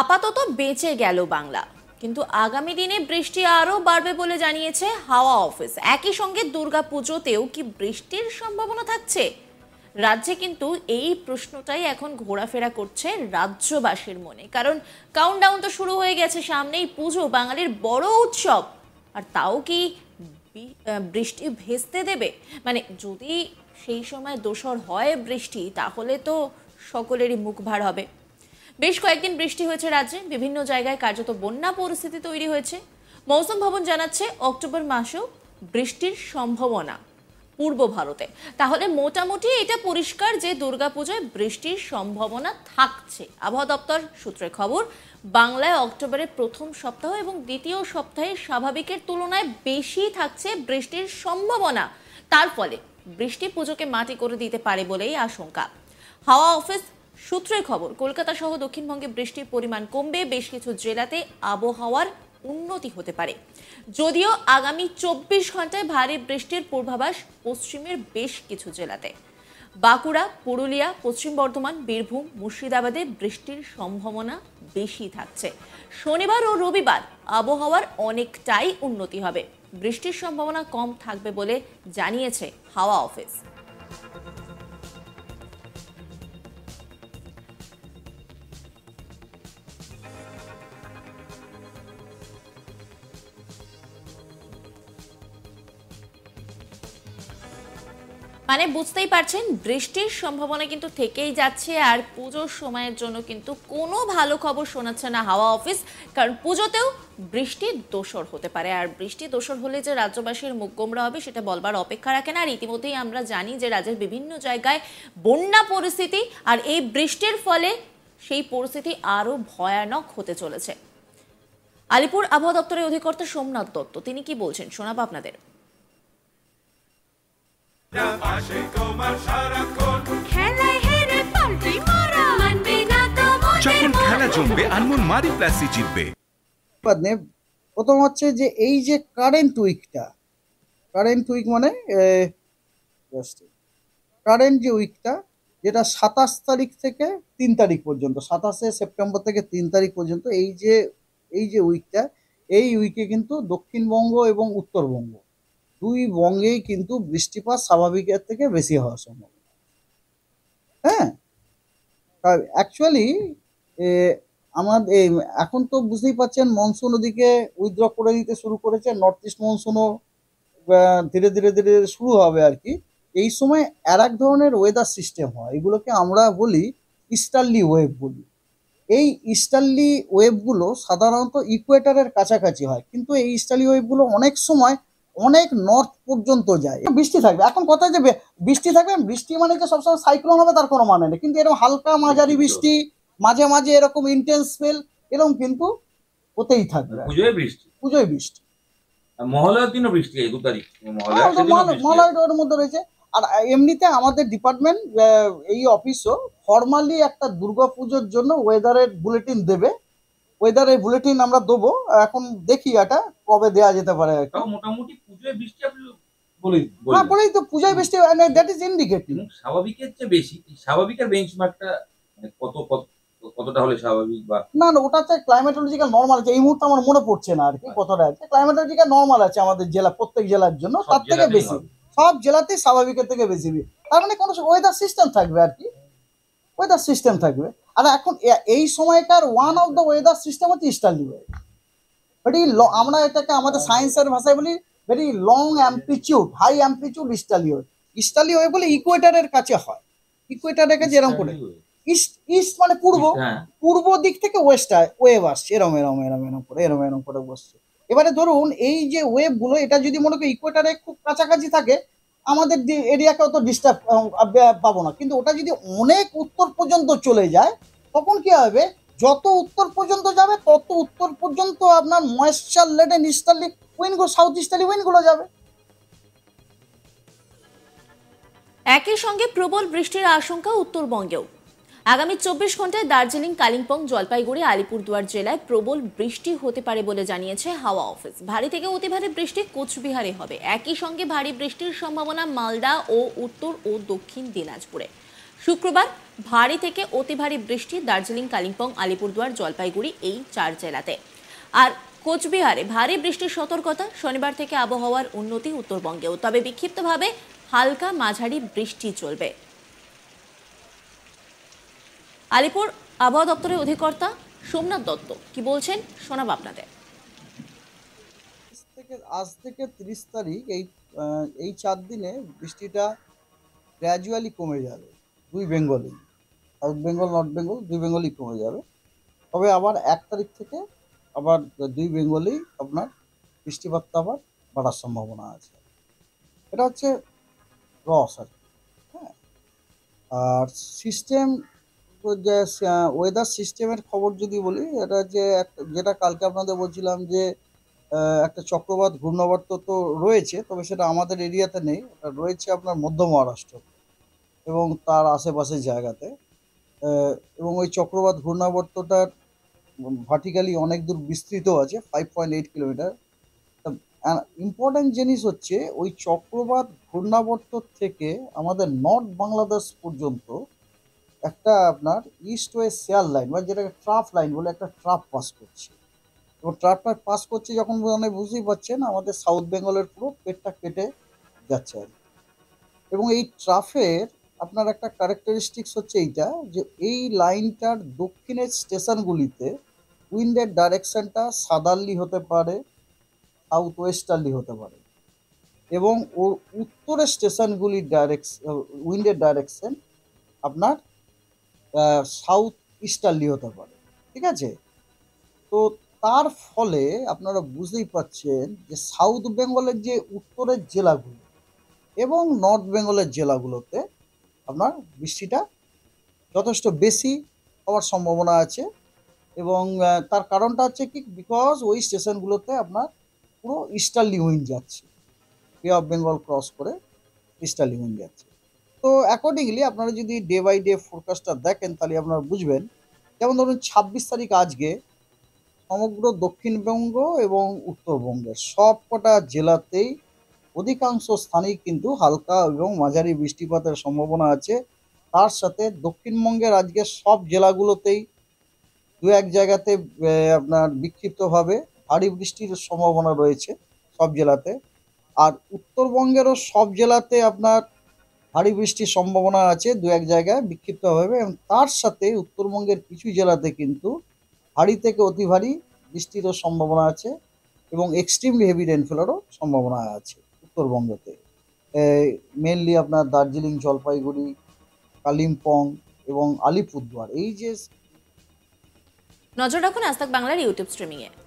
আপাতত বেঁচে গেল বাংলা কিন্তু আগামী দিনে বৃষ্টি আরও বাড়বে বলে জানিয়েছে হাওয়া অফিস একই সঙ্গে দুর্গা পুজোতেও কি বৃষ্টির সম্ভাবনা থাকছে রাজ্যে কিন্তু এই প্রশ্নটাই এখন ঘোরাফেরা করছে রাজ্যবাসীর মনে কারণ কাউন্টডাউন তো শুরু হয়ে গেছে সামনেই পুজো বাঙালির বড় উৎসব আর তাও কি বৃষ্টি ভেস্তে দেবে মানে যদি সেই সময় দোসর হয় বৃষ্টি তাহলে তো সকলেরই মুখ ভার হবে বেশ কয়েকদিন বৃষ্টি হয়েছে রাজ্যে বিভিন্ন জায়গায় কার্যত বন্যা পরিস্থিতি তৈরি হয়েছে মৌসুম ভবন জানাচ্ছে অক্টোবর মাসেও বৃষ্টির সম্ভাবনা পূর্ব ভারতে তাহলে মোটামুটি এটা পরিষ্কার যে দুর্গাপূজায় বৃষ্টির সম্ভাবনা থাকছে আবহাওয়া দপ্তর সূত্রে খবর বাংলায় অক্টোবরের প্রথম সপ্তাহ এবং দ্বিতীয় সপ্তাহে স্বাভাবিকের তুলনায় বেশি থাকছে বৃষ্টির সম্ভাবনা তার ফলে বৃষ্টি পুজোকে মাটি করে দিতে পারে বলেই আশঙ্কা হাওয়া অফিস সূত্রের খবর কলকাতা সহ দক্ষিণবঙ্গে বৃষ্টির পরিমাণ কমবে বেশ কিছু জেলাতে আবহাওয়ার উন্নতি হতে পারে যদিও আগামী চব্বিশ ঘন্টায় ভারী বৃষ্টির পূর্বাভাস পশ্চিমের বেশ কিছু জেলাতে বাঁকুড়া পুরুলিয়া পশ্চিম বর্ধমান বীরভূম মুর্শিদাবাদে বৃষ্টির সম্ভাবনা বেশি থাকছে শনিবার ও রবিবার আবহাওয়ার অনেকটাই উন্নতি হবে বৃষ্টির সম্ভাবনা কম থাকবে বলে জানিয়েছে হাওয়া অফিস মানে বুঝতেই পারছেন বৃষ্টির সম্ভাবনা কিন্তু থেকেই যাচ্ছে আর পুজোর সময়ের জন্য কিন্তু কোনো ভালো খবর শোনাচ্ছে না হাওয়া অফিস কারণ পুজোতেও বৃষ্টি দোষর হতে পারে আর বৃষ্টি দোষর হলে যে রাজ্যবাসীর মুখ গোমরা হবে সেটা বলবার অপেক্ষা রাখে না আর ইতিমধ্যেই আমরা জানি যে রাজ্যের বিভিন্ন জায়গায় বন্যা পরিস্থিতি আর এই বৃষ্টির ফলে সেই পরিস্থিতি আরও ভয়ানক হতে চলেছে আলিপুর আবহাওয়া দপ্তরের অধিকর্তা সোমনাথ দত্ত তিনি কি বলছেন শোনাবো আপনাদের প্রথম হচ্ছে যে এই যে কারেন্ট উইকটা কারেন্ট উইক মানে কারেন্ট যে উইকটা যেটা সাতাশ তারিখ থেকে তিন তারিখ পর্যন্ত সাতাশে সেপ্টেম্বর থেকে তিন তারিখ পর্যন্ত এই যে এই যে উইকটা এই উইকে কিন্তু দক্ষিণবঙ্গ এবং উত্তরবঙ্গ দুই বঙ্গেই কিন্তু বৃষ্টিপাত স্বাভাবিকের থেকে বেশি হওয়ার সম্ভব হ্যাঁ অ্যাকচুয়ালি আমাদের এই এখন তো বুঝতেই পাচ্ছেন মনসুন ওদিকে উইথড্র করে দিতে শুরু করেছে নর্থ ইস্ট মনসুনও ধীরে ধীরে ধীরে শুরু হবে আর কি এই সময় আর এক ধরনের ওয়েদার সিস্টেম হয় এগুলোকে আমরা বলি ইস্টার্লি ওয়েব বলি এই ইস্টার্লি ওয়েবগুলো সাধারণত ইকুয়েটারের কাছাকাছি হয় কিন্তু এই ইস্টার্লি ওয়েভগুলো অনেক সময় অনেক নর্থ পর্যন্ত যায় বৃষ্টি থাকবে এখন কথা যে বৃষ্টি থাকবে বৃষ্টি মানে যে সবসময় সাইক্লোন হবে তার কোনো মানে নেই কিন্তু এরকম হালকা মাঝারি বৃষ্টি মাঝে মাঝে এরকম ইন্টেন্স স্পেল এরকম কিন্তু হতেই থাকবে পুজোয় বৃষ্টি পুজোয় বৃষ্টি মহালয়ার বৃষ্টি হ্যাঁ, মধ্যে রয়েছে আর এমনিতে আমাদের ডিপার্টমেন্ট এই অফিসও ফর্মালি একটা দুর্গাপুজোর জন্য ওয়েদারের বুলেটিন দেবে ওয়েদার এই বুলেটিন আমরা দেবো এখন দেখি এটা কবে দেওয়া যেতে পারে মোটামুটি পুজোয় বৃষ্টি দ্যাট মানে স্বাভাবিক মানে না না ওটা নর্মাল আছে এই মুহূর্তে আমার মনে পড়ছে না আর কি নর্মাল আচ্ছা। আছে আমাদের জেলা প্রত্যেক জেলার জন্য তার থেকে বেশি সব জেলাতেই স্বাভাবিকের থেকে বেশি তার মানে কোন ওয়েদার সিস্টেম থাকবে আর কি ওয়েদার সিস্টেম থাকবে আর এখন এই সময়কার one of the weather system হচ্ছে ইস্টার্লি ওয়েদার আমরা এটাকে আমাদের সায়েন্সের ভাষায় বলি very long amplitude high amplitude easterly easterly wave বলে ইকুয়েটারের কাছে হয় ইকুয়েটারের কাছে এরকম করে ইস্ট ইস্ট মানে পূর্ব হ্যাঁ। পূর্ব দিক থেকে ওয়েস্ট ওয়েব আসছে এরম এরম এরম এরম করে এরম এরম করে বসছে এবারে ধরুন এই যে ওয়েবগুলো এটা যদি মনে করি ইকুয়েটারে খুব কাছাকাছি থাকে আমাদের এরিয়াকে অত ডিস্টার্ব পাবো না কিন্তু ওটা যদি অনেক উত্তর পর্যন্ত চলে যায় তখন কি হবে যত উত্তর পর্যন্ত যাবে তত উত্তর পর্যন্ত আপনার ময়েশ্চার লেডেন ইস্টার্লি উইনগুলো সাউথ ইস্টার্লি উইনগুলো যাবে একই সঙ্গে প্রবল বৃষ্টির আশঙ্কা উত্তরবঙ্গেও আগামী চব্বিশ ঘন্টায় দার্জিলিং কালিম্পং জলপাইগুড়ি আলিপুরদুয়ার জেলায় প্রবল বৃষ্টি হতে পারে বলে জানিয়েছে হাওয়া অফিস ভারী থেকে অতি ভারী বৃষ্টি কোচবিহারে হবে একই সঙ্গে ভারী বৃষ্টির সম্ভাবনা মালদা ও উত্তর ও দক্ষিণ দিনাজপুরে শুক্রবার ভারী থেকে অতি ভারী বৃষ্টি দার্জিলিং কালিম্পং আলিপুরদুয়ার জলপাইগুড়ি এই চার জেলাতে আর কোচবিহারে ভারী বৃষ্টির সতর্কতা শনিবার থেকে আবহাওয়ার উন্নতি উত্তরবঙ্গেও তবে বিক্ষিপ্তভাবে হালকা মাঝারি বৃষ্টি চলবে আলিপুর আবহাওয়া দপ্তরের অধিকর্তা সোমনাথ দত্ত কি বলছেন শোনাব আপনাদের আজ থেকে তিরিশ তারিখ এই এই চার দিনে বৃষ্টিটা গ্র্যাজুয়ালি কমে যাবে দুই বেঙ্গলি সাউথ বেঙ্গল নর্থ বেঙ্গল দুই বেঙ্গলি কমে যাবে তবে আবার এক তারিখ থেকে আবার দুই বেঙ্গলি আপনার বৃষ্টিপাতটা আবার বাড়ার সম্ভাবনা আছে এটা হচ্ছে রস আর হ্যাঁ আর সিস্টেম যে ওয়েদার সিস্টেমের খবর যদি বলি এটা যে যেটা কালকে আপনাদের বলছিলাম যে একটা চক্রবাত ঘূর্ণাবর্ত তো রয়েছে তবে সেটা আমাদের এরিয়াতে নেই ওটা রয়েছে আপনার মধ্য মহারাষ্ট্র এবং তার আশেপাশের জায়গাতে এবং ওই চক্রবাত ঘূর্ণাবর্তটার ভার্টিক্যালি অনেক দূর বিস্তৃত আছে five point eight kilometre important জিনিস হচ্ছে ওই চক্রবাত ঘূর্ণাবর্ত থেকে আমাদের নর্থ বাংলাদেশ পর্যন্ত একটা আপনার ইস্ট ওয়েস্ট শেয়ার লাইন বা যেটাকে ট্রাফ লাইন বলে একটা ট্রাফ পাস করছে এবং ট্রাফটা পাস করছে যখন মানে বুঝতেই পারছেন আমাদের সাউথ বেঙ্গলের পুরো পেটটা কেটে যাচ্ছে আর এবং এই ট্রাফের আপনার একটা ক্যারেক্টারিস্টিক্স হচ্ছে এইটা যে এই লাইনটার দক্ষিণের স্টেশনগুলিতে উইন্ডের ডাইরেকশনটা সাদারলি হতে পারে সাউথ ওয়েস্টার্লি হতে পারে এবং ওর উত্তরের স্টেশনগুলির ডাইরেক্স উইন্ডের ডাইরেকশন আপনার সাউথ ইস্টার্লি হতে পারে ঠিক আছে তো তার ফলে আপনারা বুঝতেই পাচ্ছেন যে সাউথ বেঙ্গলের যে উত্তরের জেলাগুলো এবং নর্থ বেঙ্গলের জেলাগুলোতে আপনার বৃষ্টিটা যথেষ্ট বেশি হওয়ার সম্ভাবনা আছে এবং তার কারণটা হচ্ছে কি বিকজ ওই স্টেশনগুলোতে আপনার পুরো ইস্টার্লি উইন্ড যাচ্ছে বে অফ বেঙ্গল ক্রস করে ইস্টার্লি উইন্ড যাচ্ছে তো অ্যাকর্ডিংলি আপনারা যদি ডে বাই ডে ফোরকাস্টটা দেখেন তাহলে আপনারা বুঝবেন যেমন ধরুন ছাব্বিশ তারিখ আজকে সমগ্র দক্ষিণবঙ্গ এবং উত্তরবঙ্গের সব কটা জেলাতেই অধিকাংশ স্থানেই কিন্তু হালকা এবং মাঝারি বৃষ্টিপাতের সম্ভাবনা আছে তার সাথে দক্ষিণবঙ্গের আজকে সব জেলাগুলোতেই দু এক জায়গাতে আপনার বিক্ষিপ্তভাবে ভারী বৃষ্টির সম্ভাবনা রয়েছে সব জেলাতে আর উত্তরবঙ্গেরও সব জেলাতে আপনার ভারী বৃষ্টির সম্ভাবনা আছে দু এক জায়গায় বিক্ষিপ্ত হবে এবং তার সাথে উত্তরবঙ্গের কিছু জেলাতে কিন্তু ভারী থেকে অতি ভারী বৃষ্টিরও সম্ভাবনা আছে এবং এক্সট্রিমলি হেভি রেনফলেরও সম্ভাবনা আছে উত্তরবঙ্গতে মেনলি আপনার দার্জিলিং জলপাইগুড়ি কালিম্পং এবং আলিপুরদুয়ার এই যে নজর রাখুন আজ বাংলার ইউটিউব স্ট্রিমিংয়ে